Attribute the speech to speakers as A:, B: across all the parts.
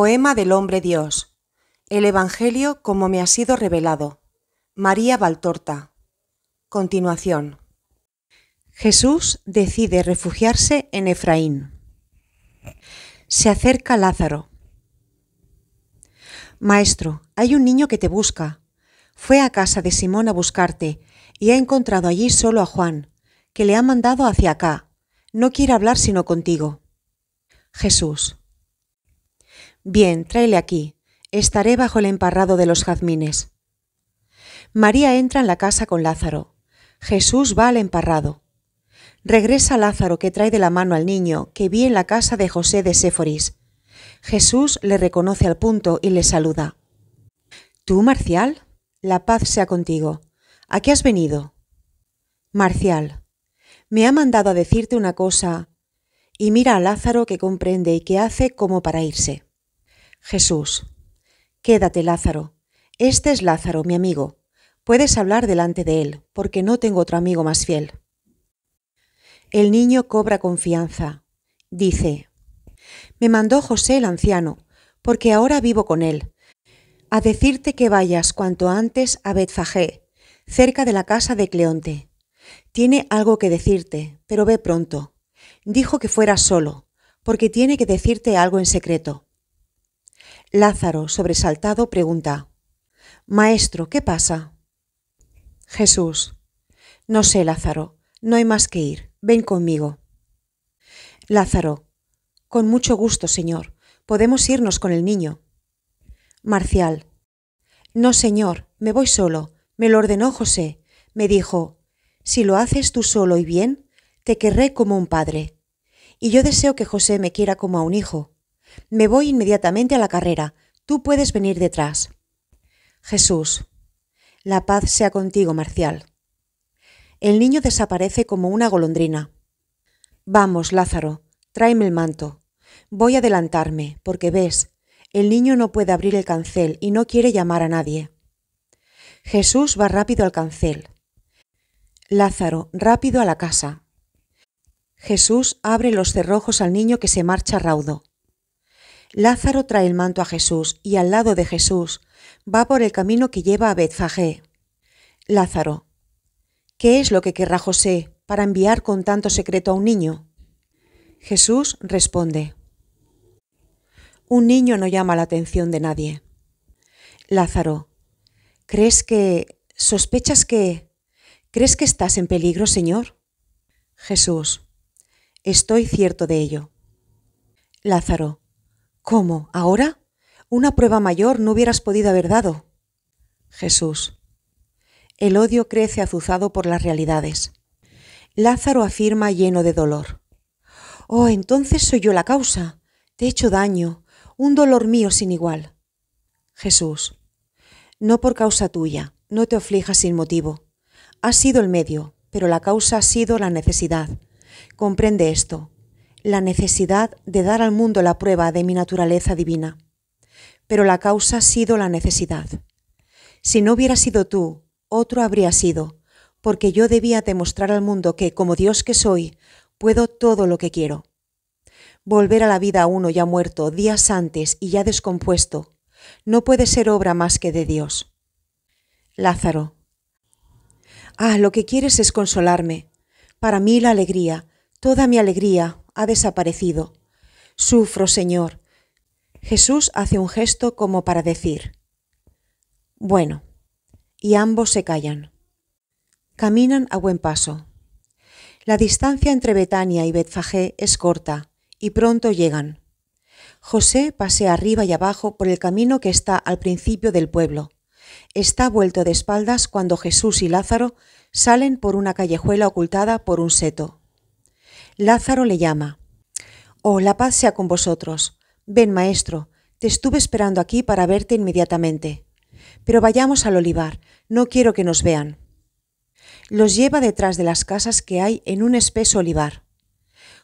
A: Poema del hombre Dios. El Evangelio como me ha sido revelado. María Valtorta. Continuación. Jesús decide refugiarse en Efraín. Se acerca Lázaro. Maestro, hay un niño que te busca. Fue a casa de Simón a buscarte y ha encontrado allí solo a Juan, que le ha mandado hacia acá. No quiere hablar sino contigo. Jesús. Bien, tráele aquí. Estaré bajo el emparrado de los jazmines. María entra en la casa con Lázaro. Jesús va al emparrado. Regresa Lázaro que trae de la mano al niño que vi en la casa de José de Séforis. Jesús le reconoce al punto y le saluda. ¿Tú, Marcial? La paz sea contigo. ¿A qué has venido? Marcial, me ha mandado a decirte una cosa. Y mira a Lázaro que comprende y que hace como para irse. Jesús, quédate Lázaro, este es Lázaro, mi amigo, puedes hablar delante de él, porque no tengo otro amigo más fiel. El niño cobra confianza, dice, me mandó José el anciano, porque ahora vivo con él, a decirte que vayas cuanto antes a Betfagé, cerca de la casa de Cleonte. Tiene algo que decirte, pero ve pronto. Dijo que fuera solo, porque tiene que decirte algo en secreto. Lázaro, sobresaltado, pregunta, Maestro, ¿qué pasa? Jesús, no sé, Lázaro, no hay más que ir, ven conmigo. Lázaro, con mucho gusto, señor, podemos irnos con el niño. Marcial, no, señor, me voy solo, me lo ordenó José, me dijo, si lo haces tú solo y bien, te querré como un padre. Y yo deseo que José me quiera como a un hijo, me voy inmediatamente a la carrera. Tú puedes venir detrás. Jesús. La paz sea contigo, Marcial. El niño desaparece como una golondrina. Vamos, Lázaro, tráeme el manto. Voy a adelantarme, porque ves, el niño no puede abrir el cancel y no quiere llamar a nadie. Jesús va rápido al cancel. Lázaro, rápido a la casa. Jesús abre los cerrojos al niño que se marcha raudo. Lázaro trae el manto a Jesús y al lado de Jesús va por el camino que lleva a Betfagé. Lázaro, ¿qué es lo que querrá José para enviar con tanto secreto a un niño? Jesús responde, Un niño no llama la atención de nadie. Lázaro, ¿crees que... sospechas que... ¿Crees que estás en peligro, Señor? Jesús, estoy cierto de ello. Lázaro, ¿Cómo? ¿Ahora? Una prueba mayor no hubieras podido haber dado. Jesús. El odio crece azuzado por las realidades. Lázaro afirma lleno de dolor. Oh, entonces soy yo la causa. Te he hecho daño, un dolor mío sin igual. Jesús. No por causa tuya, no te aflijas sin motivo. Ha sido el medio, pero la causa ha sido la necesidad. Comprende esto la necesidad de dar al mundo la prueba de mi naturaleza divina. Pero la causa ha sido la necesidad. Si no hubiera sido tú, otro habría sido, porque yo debía demostrar al mundo que, como Dios que soy, puedo todo lo que quiero. Volver a la vida a uno ya muerto, días antes y ya descompuesto, no puede ser obra más que de Dios. Lázaro. Ah, lo que quieres es consolarme. Para mí la alegría, toda mi alegría, ha desaparecido. Sufro, Señor. Jesús hace un gesto como para decir, Bueno, y ambos se callan. Caminan a buen paso. La distancia entre Betania y Betfagé es corta, y pronto llegan. José pasea arriba y abajo por el camino que está al principio del pueblo. Está vuelto de espaldas cuando Jesús y Lázaro salen por una callejuela ocultada por un seto. Lázaro le llama. Oh, la paz sea con vosotros. Ven, maestro, te estuve esperando aquí para verte inmediatamente. Pero vayamos al olivar, no quiero que nos vean. Los lleva detrás de las casas que hay en un espeso olivar.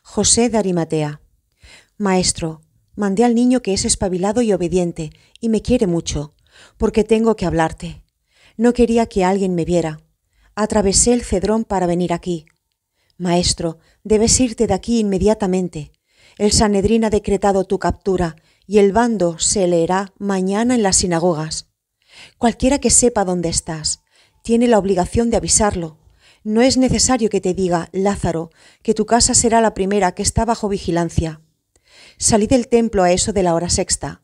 A: José de Arimatea. Maestro, mandé al niño que es espabilado y obediente, y me quiere mucho, porque tengo que hablarte. No quería que alguien me viera. Atravesé el cedrón para venir aquí. Maestro, debes irte de aquí inmediatamente. El Sanedrín ha decretado tu captura y el bando se leerá mañana en las sinagogas. Cualquiera que sepa dónde estás, tiene la obligación de avisarlo. No es necesario que te diga, Lázaro, que tu casa será la primera que está bajo vigilancia. Salí del templo a eso de la hora sexta.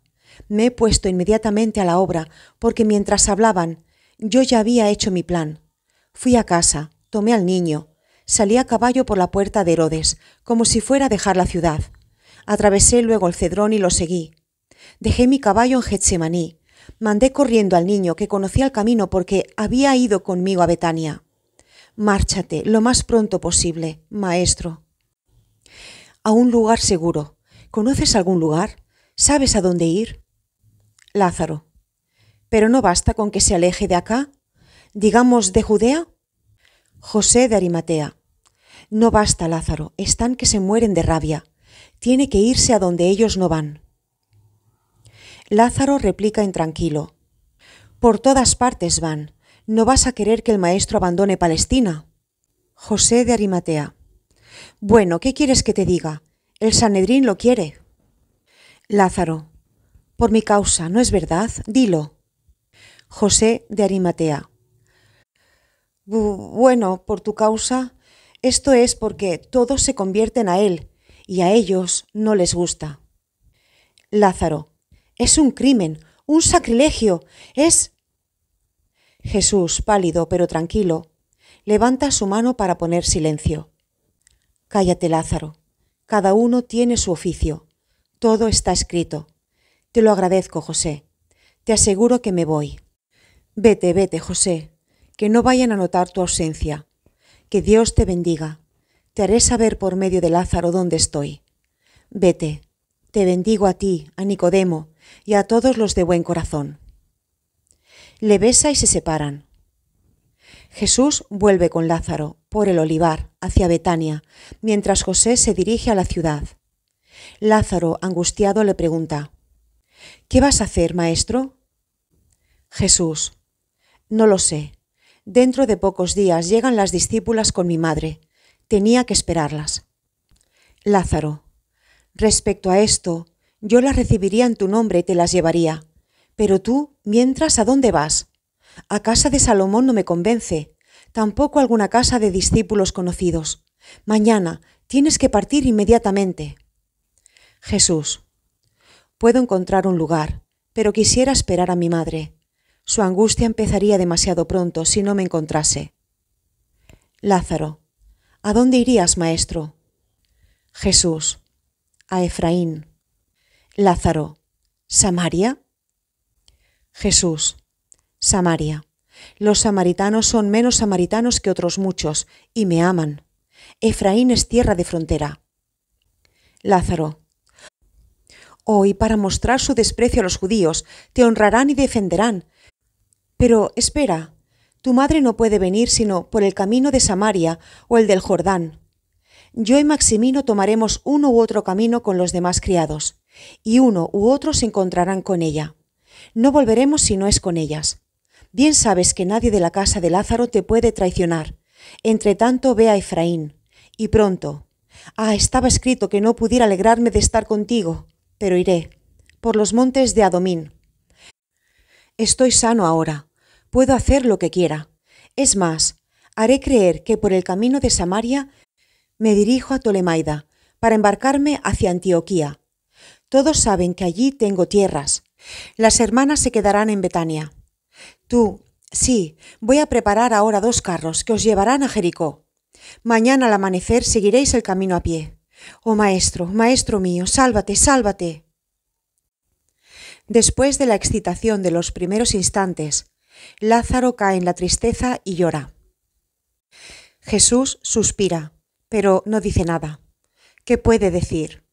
A: Me he puesto inmediatamente a la obra, porque mientras hablaban, yo ya había hecho mi plan. Fui a casa, tomé al niño, Salí a caballo por la puerta de Herodes, como si fuera a dejar la ciudad. Atravesé luego el Cedrón y lo seguí. Dejé mi caballo en Getsemaní. Mandé corriendo al niño que conocía el camino porque había ido conmigo a Betania. Márchate lo más pronto posible, maestro. A un lugar seguro. ¿Conoces algún lugar? ¿Sabes a dónde ir? Lázaro. Pero no basta con que se aleje de acá, digamos de Judea. José de Arimatea. No basta, Lázaro, están que se mueren de rabia. Tiene que irse a donde ellos no van. Lázaro replica intranquilo. Por todas partes van. ¿No vas a querer que el maestro abandone Palestina? José de Arimatea. Bueno, ¿qué quieres que te diga? El Sanedrín lo quiere. Lázaro. Por mi causa, ¿no es verdad? Dilo. José de Arimatea. bueno, por tu causa, esto es porque todos se convierten a Él y a ellos no les gusta. Lázaro, es un crimen, un sacrilegio, es... Jesús, pálido pero tranquilo, levanta su mano para poner silencio. Cállate, Lázaro. Cada uno tiene su oficio. Todo está escrito. Te lo agradezco, José. Te aseguro que me voy. Vete, vete, José. Que no vayan a notar tu ausencia. Que Dios te bendiga. Te haré saber por medio de Lázaro dónde estoy. Vete. Te bendigo a ti, a Nicodemo, y a todos los de buen corazón. Le besa y se separan. Jesús vuelve con Lázaro por el olivar hacia Betania, mientras José se dirige a la ciudad. Lázaro, angustiado, le pregunta, ¿Qué vas a hacer, maestro? Jesús, no lo sé, Dentro de pocos días llegan las discípulas con mi madre. Tenía que esperarlas. Lázaro, respecto a esto, yo las recibiría en tu nombre y te las llevaría. Pero tú, mientras, ¿a dónde vas? A casa de Salomón no me convence, tampoco alguna casa de discípulos conocidos. Mañana tienes que partir inmediatamente. Jesús, puedo encontrar un lugar, pero quisiera esperar a mi madre. Su angustia empezaría demasiado pronto si no me encontrase. Lázaro, ¿a dónde irías, maestro? Jesús, a Efraín. Lázaro, ¿Samaria? Jesús, Samaria. Los samaritanos son menos samaritanos que otros muchos, y me aman. Efraín es tierra de frontera. Lázaro. Hoy, para mostrar su desprecio a los judíos, te honrarán y defenderán, pero espera, tu madre no puede venir sino por el camino de Samaria o el del Jordán. Yo y Maximino tomaremos uno u otro camino con los demás criados, y uno u otro se encontrarán con ella. No volveremos si no es con ellas. Bien sabes que nadie de la casa de Lázaro te puede traicionar. Entre tanto, ve a Efraín. Y pronto. Ah, estaba escrito que no pudiera alegrarme de estar contigo, pero iré. Por los montes de Adomín. Estoy sano ahora puedo hacer lo que quiera. Es más, haré creer que por el camino de Samaria me dirijo a Tolemaida para embarcarme hacia Antioquía. Todos saben que allí tengo tierras. Las hermanas se quedarán en Betania. Tú, sí, voy a preparar ahora dos carros que os llevarán a Jericó. Mañana al amanecer seguiréis el camino a pie. Oh maestro, maestro mío, sálvate, sálvate. Después de la excitación de los primeros instantes, Lázaro cae en la tristeza y llora. Jesús suspira, pero no dice nada. ¿Qué puede decir?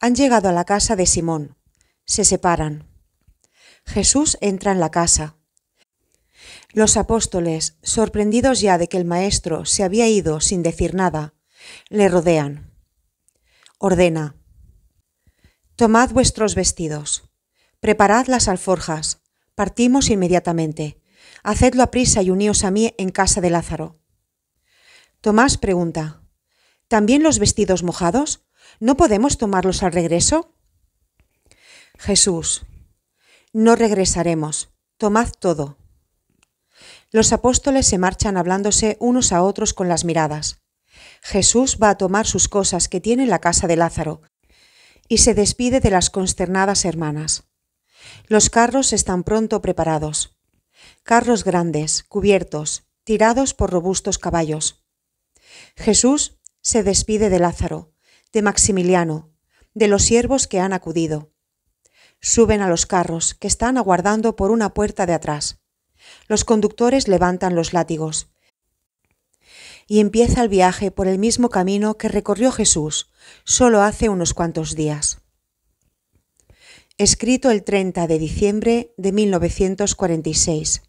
A: Han llegado a la casa de Simón. Se separan. Jesús entra en la casa. Los apóstoles, sorprendidos ya de que el Maestro se había ido sin decir nada, le rodean. Ordena. Tomad vuestros vestidos, preparad las alforjas, Partimos inmediatamente. Hacedlo a prisa y uníos a mí en casa de Lázaro. Tomás pregunta, ¿también los vestidos mojados? ¿No podemos tomarlos al regreso? Jesús, no regresaremos, tomad todo. Los apóstoles se marchan hablándose unos a otros con las miradas. Jesús va a tomar sus cosas que tiene en la casa de Lázaro y se despide de las consternadas hermanas. Los carros están pronto preparados. Carros grandes, cubiertos, tirados por robustos caballos. Jesús se despide de Lázaro, de Maximiliano, de los siervos que han acudido. Suben a los carros, que están aguardando por una puerta de atrás. Los conductores levantan los látigos. Y empieza el viaje por el mismo camino que recorrió Jesús solo hace unos cuantos días escrito el 30 de diciembre de 1946.